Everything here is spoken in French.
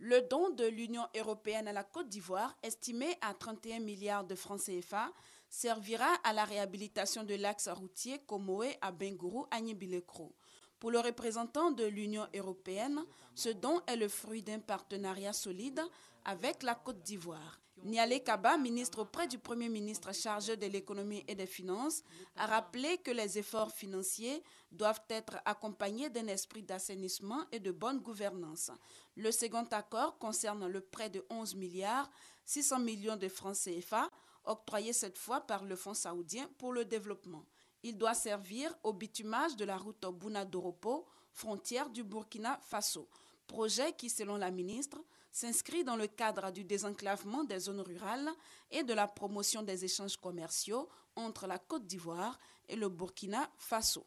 Le don de l'Union européenne à la Côte d'Ivoire, estimé à 31 milliards de francs CFA, servira à la réhabilitation de l'axe routier Komoé à Bengourou à pour le représentant de l'Union européenne, ce don est le fruit d'un partenariat solide avec la Côte d'Ivoire. Nialé Kaba, ministre auprès du Premier ministre chargé de l'économie et des finances, a rappelé que les efforts financiers doivent être accompagnés d'un esprit d'assainissement et de bonne gouvernance. Le second accord concerne le prêt de 11 milliards 600 millions de francs CFA octroyé cette fois par le Fonds saoudien pour le développement. Il doit servir au bitumage de la route Buna-Doropo, frontière du Burkina Faso, projet qui, selon la ministre, s'inscrit dans le cadre du désenclavement des zones rurales et de la promotion des échanges commerciaux entre la Côte d'Ivoire et le Burkina Faso.